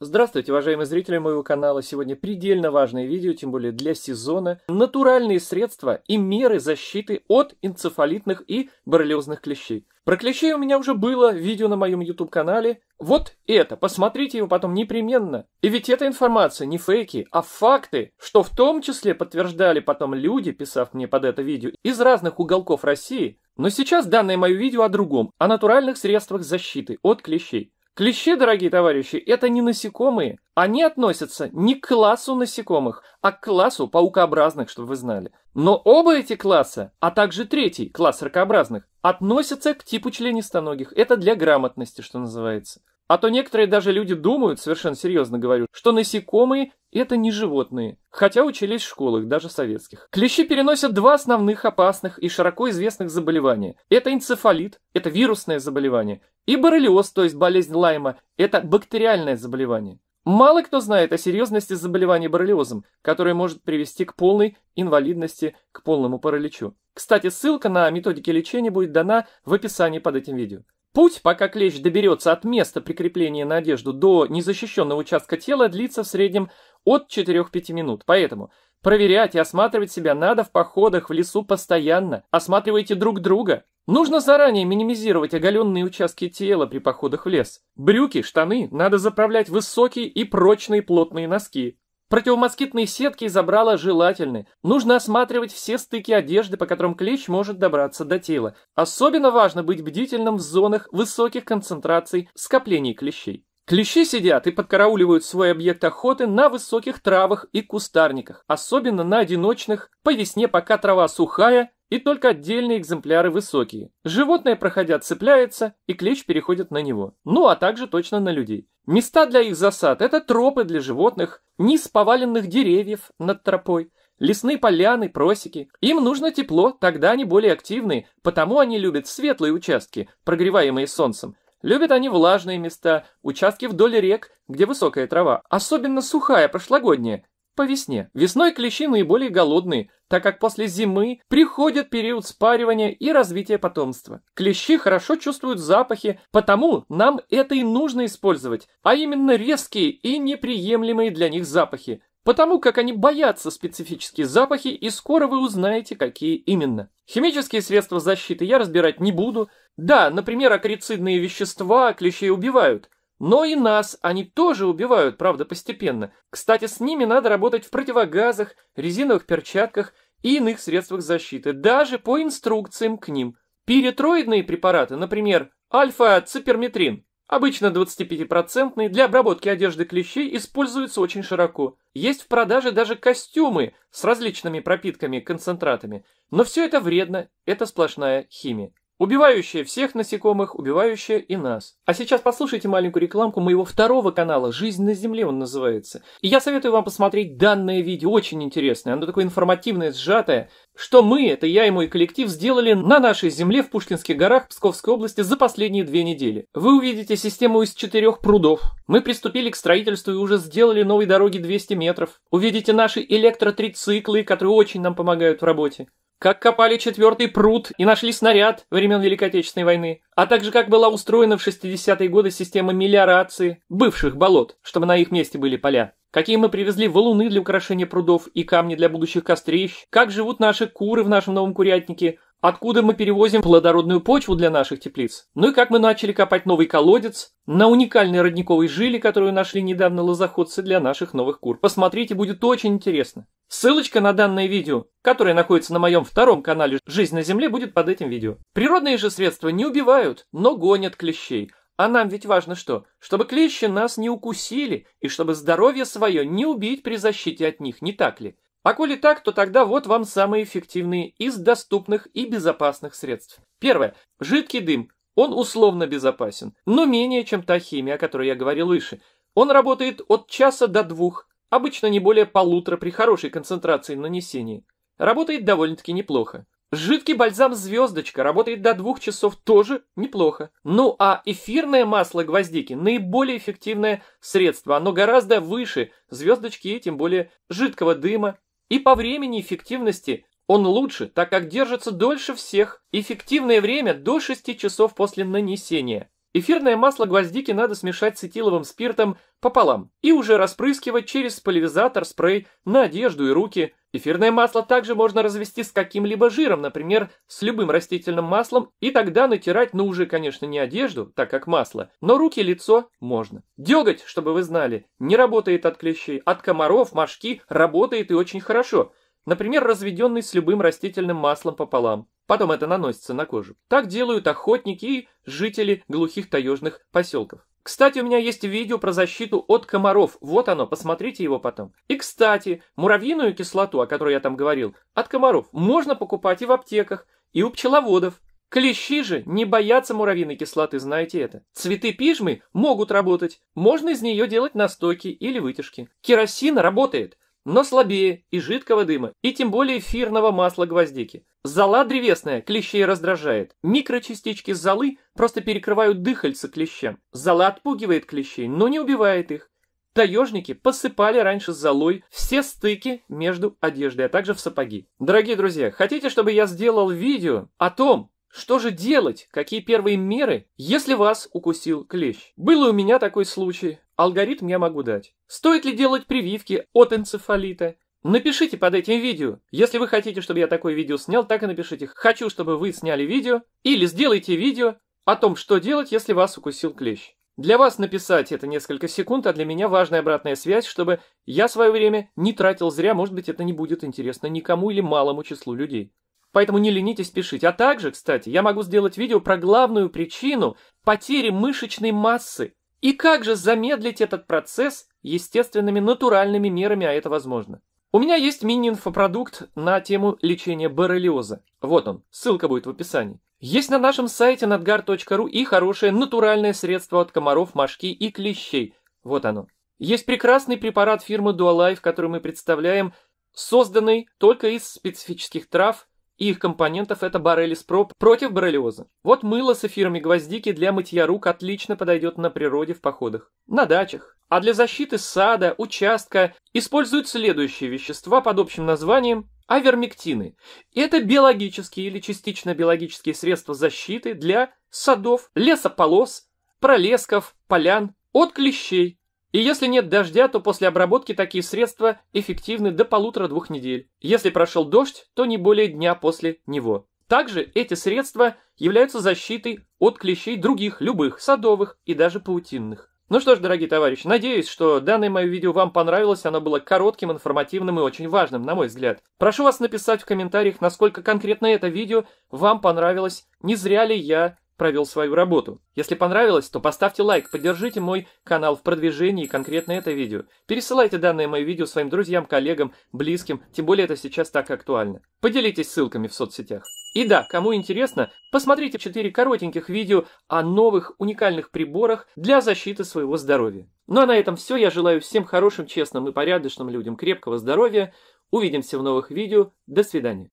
Здравствуйте, уважаемые зрители моего канала. Сегодня предельно важное видео, тем более для сезона. Натуральные средства и меры защиты от энцефалитных и боррелиозных клещей. Про клещей у меня уже было видео на моем YouTube-канале. Вот это, посмотрите его потом непременно. И ведь эта информация не фейки, а факты, что в том числе подтверждали потом люди, писав мне под это видео, из разных уголков России. Но сейчас данное мое видео о другом, о натуральных средствах защиты от клещей. Клещи, дорогие товарищи, это не насекомые. Они относятся не к классу насекомых, а к классу паукообразных, чтобы вы знали. Но оба эти класса, а также третий, класс ракообразных, относятся к типу членистоногих. Это для грамотности, что называется. А то некоторые даже люди думают, совершенно серьезно говорю, что насекомые – это не животные, хотя учились в школах, даже советских. Клещи переносят два основных опасных и широко известных заболевания. Это энцефалит, это вирусное заболевание, и боррелиоз, то есть болезнь Лайма, это бактериальное заболевание. Мало кто знает о серьезности заболевания боррелиозом, которое может привести к полной инвалидности, к полному параличу. Кстати, ссылка на методики лечения будет дана в описании под этим видео. Путь, пока клещ доберется от места прикрепления на одежду до незащищенного участка тела, длится в среднем от 4-5 минут. Поэтому проверять и осматривать себя надо в походах в лесу постоянно. Осматривайте друг друга. Нужно заранее минимизировать оголенные участки тела при походах в лес. Брюки, штаны надо заправлять высокие и прочные плотные носки. Противомоскитные сетки и забрала желательны. Нужно осматривать все стыки одежды, по которым клещ может добраться до тела. Особенно важно быть бдительным в зонах высоких концентраций скоплений клещей. Клещи сидят и подкарауливают свой объект охоты на высоких травах и кустарниках, особенно на одиночных, по весне пока трава сухая и только отдельные экземпляры высокие. Животное, проходя, цепляется, и клещ переходит на него. Ну, а также точно на людей. Места для их засад – это тропы для животных, низ поваленных деревьев над тропой, лесные поляны, просеки. Им нужно тепло, тогда они более активны, потому они любят светлые участки, прогреваемые солнцем. Любят они влажные места, участки вдоль рек, где высокая трава, особенно сухая прошлогодняя, по весне. Весной клещи наиболее голодные, так как после зимы приходит период спаривания и развития потомства. Клещи хорошо чувствуют запахи, потому нам это и нужно использовать, а именно резкие и неприемлемые для них запахи, потому как они боятся специфические запахи, и скоро вы узнаете, какие именно. Химические средства защиты я разбирать не буду. Да, например, акрицидные вещества клещей убивают – но и нас они тоже убивают, правда, постепенно. Кстати, с ними надо работать в противогазах, резиновых перчатках и иных средствах защиты, даже по инструкциям к ним. Перетроидные препараты, например, альфа-циперметрин, обычно 25-процентный, для обработки одежды клещей используются очень широко. Есть в продаже даже костюмы с различными пропитками, концентратами. Но все это вредно, это сплошная химия. Убивающая всех насекомых, убивающая и нас. А сейчас послушайте маленькую рекламку моего второго канала «Жизнь на Земле» он называется. И я советую вам посмотреть данное видео, очень интересное. Оно такое информативное, сжатое. Что мы, это я и мой коллектив, сделали на нашей Земле в Пушкинских горах Псковской области за последние две недели. Вы увидите систему из четырех прудов. Мы приступили к строительству и уже сделали новой дороги 200 метров. Увидите наши электротрициклы, которые очень нам помогают в работе как копали четвертый пруд и нашли снаряд времен Великой Отечественной войны, а также как была устроена в 60-е годы система мелиорации бывших болот, чтобы на их месте были поля. Какие мы привезли валуны для украшения прудов и камни для будущих кострищ, как живут наши куры в нашем новом курятнике, откуда мы перевозим плодородную почву для наших теплиц, ну и как мы начали копать новый колодец на уникальной родниковой жили, которую нашли недавно лозоходцы для наших новых кур. Посмотрите, будет очень интересно. Ссылочка на данное видео, которое находится на моем втором канале «Жизнь на земле» будет под этим видео. Природные же средства не убивают, но гонят клещей. А нам ведь важно что? Чтобы клещи нас не укусили и чтобы здоровье свое не убить при защите от них, не так ли? А коли так, то тогда вот вам самые эффективные из доступных и безопасных средств. Первое. Жидкий дым. Он условно безопасен, но менее, чем та химия, о которой я говорил выше. Он работает от часа до двух, обычно не более полутора при хорошей концентрации нанесения. Работает довольно-таки неплохо. Жидкий бальзам «Звездочка» работает до двух часов тоже неплохо. Ну а эфирное масло гвоздики – наиболее эффективное средство. Оно гораздо выше «Звездочки» и тем более жидкого дыма и по времени эффективности он лучше, так как держится дольше всех, эффективное время до 6 часов после нанесения. Эфирное масло гвоздики надо смешать с этиловым спиртом пополам и уже распрыскивать через поливизатор, спрей на одежду и руки. Эфирное масло также можно развести с каким-либо жиром, например, с любым растительным маслом, и тогда натирать, ну уже, конечно, не одежду, так как масло, но руки, лицо можно. Деготь, чтобы вы знали, не работает от клещей, от комаров, мошки работает и очень хорошо. Например, разведенный с любым растительным маслом пополам. Потом это наносится на кожу. Так делают охотники и жители глухих таежных поселков. Кстати, у меня есть видео про защиту от комаров. Вот оно, посмотрите его потом. И, кстати, муравьиную кислоту, о которой я там говорил, от комаров можно покупать и в аптеках, и у пчеловодов. Клещи же не боятся муравьиной кислоты, знаете это. Цветы пижмы могут работать, можно из нее делать настойки или вытяжки. Керосин работает, но слабее и жидкого дыма, и тем более эфирного масла гвоздики. Зола древесная клещей раздражает. Микрочастички золы просто перекрывают дыхальца клещам. Зола отпугивает клещей, но не убивает их. Таежники посыпали раньше золой все стыки между одеждой, а также в сапоги. Дорогие друзья, хотите, чтобы я сделал видео о том, что же делать? Какие первые меры, если вас укусил клещ? Был у меня такой случай. Алгоритм я могу дать. Стоит ли делать прививки от энцефалита? Напишите под этим видео. Если вы хотите, чтобы я такое видео снял, так и напишите. Хочу, чтобы вы сняли видео. Или сделайте видео о том, что делать, если вас укусил клещ. Для вас написать это несколько секунд, а для меня важная обратная связь, чтобы я свое время не тратил зря, может быть, это не будет интересно никому или малому числу людей. Поэтому не ленитесь пишите. А также, кстати, я могу сделать видео про главную причину потери мышечной массы и как же замедлить этот процесс естественными натуральными мерами, а это возможно? У меня есть мини-инфопродукт на тему лечения боррелиоза. Вот он, ссылка будет в описании. Есть на нашем сайте надгар.ру и хорошее натуральное средство от комаров, мошки и клещей. Вот оно. Есть прекрасный препарат фирмы Dualife, который мы представляем, созданный только из специфических трав и их компонентов это борелис проб против боррелиоза. Вот мыло с эфирами гвоздики для мытья рук отлично подойдет на природе в походах, на дачах. А для защиты сада, участка используют следующие вещества под общим названием авермектины. Это биологические или частично биологические средства защиты для садов, лесополос, пролесков, полян от клещей, и если нет дождя, то после обработки такие средства эффективны до полутора-двух недель. Если прошел дождь, то не более дня после него. Также эти средства являются защитой от клещей других, любых, садовых и даже паутинных. Ну что ж, дорогие товарищи, надеюсь, что данное мое видео вам понравилось, оно было коротким, информативным и очень важным, на мой взгляд. Прошу вас написать в комментариях, насколько конкретно это видео вам понравилось, не зря ли я провел свою работу. Если понравилось, то поставьте лайк, поддержите мой канал в продвижении и конкретно это видео. Пересылайте данное мое видео своим друзьям, коллегам, близким, тем более это сейчас так актуально. Поделитесь ссылками в соцсетях. И да, кому интересно, посмотрите 4 коротеньких видео о новых уникальных приборах для защиты своего здоровья. Ну а на этом все. Я желаю всем хорошим, честным и порядочным людям крепкого здоровья. Увидимся в новых видео. До свидания.